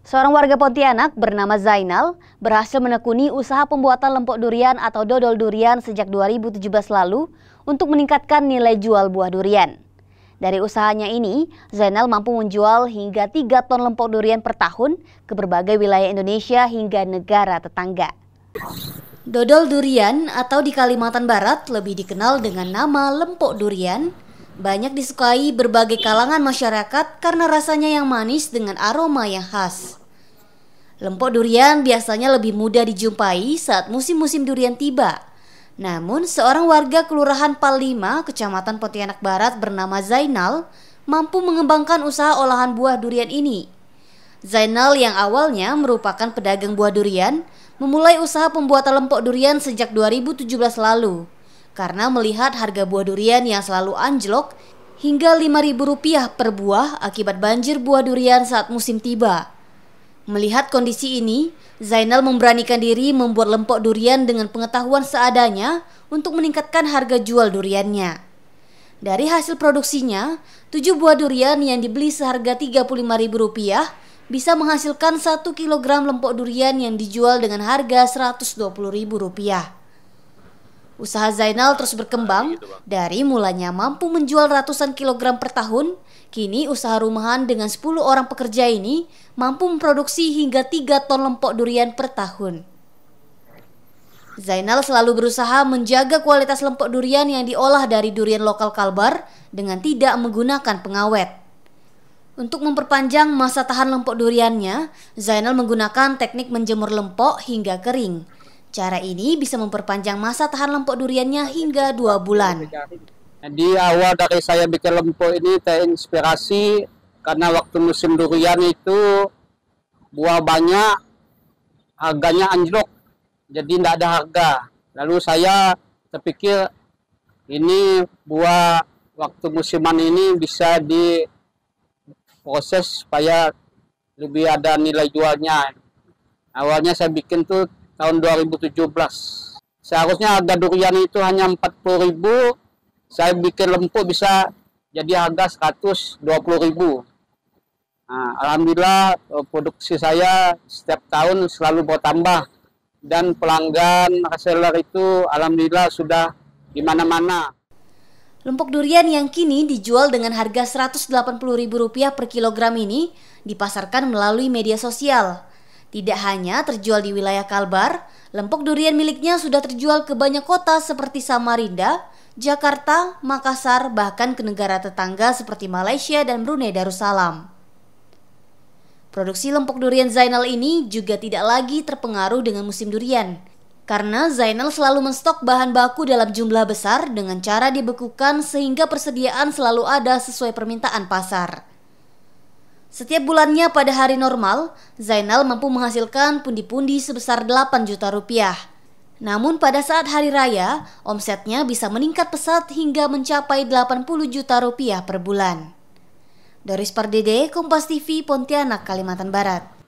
Seorang warga Pontianak bernama Zainal berhasil menekuni usaha pembuatan lempok durian atau dodol durian sejak 2017 lalu untuk meningkatkan nilai jual buah durian. Dari usahanya ini, Zainal mampu menjual hingga 3 ton lempok durian per tahun ke berbagai wilayah Indonesia hingga negara tetangga. Dodol durian atau di Kalimantan Barat lebih dikenal dengan nama lempok durian banyak disukai berbagai kalangan masyarakat karena rasanya yang manis dengan aroma yang khas. Lempok durian biasanya lebih mudah dijumpai saat musim-musim durian tiba. Namun, seorang warga Kelurahan Palima, Kecamatan Pontianak Barat bernama Zainal, mampu mengembangkan usaha olahan buah durian ini. Zainal yang awalnya merupakan pedagang buah durian, memulai usaha pembuatan lempok durian sejak 2017 lalu karena melihat harga buah durian yang selalu anjlok hingga Rp5.000 per buah akibat banjir buah durian saat musim tiba. Melihat kondisi ini, Zainal memberanikan diri membuat lempok durian dengan pengetahuan seadanya untuk meningkatkan harga jual duriannya. Dari hasil produksinya, tujuh buah durian yang dibeli seharga Rp35.000 bisa menghasilkan 1 kg lempok durian yang dijual dengan harga Rp120.000. Usaha Zainal terus berkembang, gitu, dari mulanya mampu menjual ratusan kilogram per tahun, kini usaha rumahan dengan 10 orang pekerja ini mampu memproduksi hingga 3 ton lempok durian per tahun. Zainal selalu berusaha menjaga kualitas lempok durian yang diolah dari durian lokal Kalbar dengan tidak menggunakan pengawet. Untuk memperpanjang masa tahan lempok duriannya, Zainal menggunakan teknik menjemur lempok hingga kering. Cara ini bisa memperpanjang masa tahan lempok duriannya hingga dua bulan. Di awal dari saya bikin lempok ini terinspirasi karena waktu musim durian itu buah banyak, harganya anjlok, jadi tidak ada harga. Lalu saya terpikir ini buah waktu musiman ini bisa diproses supaya lebih ada nilai jualnya. Awalnya saya bikin tuh tahun 2017. Seharusnya harga durian itu hanya 40.000, saya bikin lempuk bisa jadi harga 120.000. Nah, alhamdulillah eh, produksi saya setiap tahun selalu bertambah dan pelanggan reseller itu alhamdulillah sudah di mana-mana. Lempuk durian yang kini dijual dengan harga Rp180.000 per kilogram ini dipasarkan melalui media sosial. Tidak hanya terjual di wilayah Kalbar, lempok durian miliknya sudah terjual ke banyak kota seperti Samarinda, Jakarta, Makassar, bahkan ke negara tetangga seperti Malaysia dan Brunei Darussalam. Produksi lempok durian Zainal ini juga tidak lagi terpengaruh dengan musim durian. Karena Zainal selalu menstok bahan baku dalam jumlah besar dengan cara dibekukan sehingga persediaan selalu ada sesuai permintaan pasar. Setiap bulannya pada hari normal, Zainal mampu menghasilkan pundi-pundi sebesar 8 juta rupiah. Namun pada saat hari raya, omsetnya bisa meningkat pesat hingga mencapai 80 juta rupiah per bulan. Doris Pardede, Kompas TV, Pontianak, Kalimantan Barat.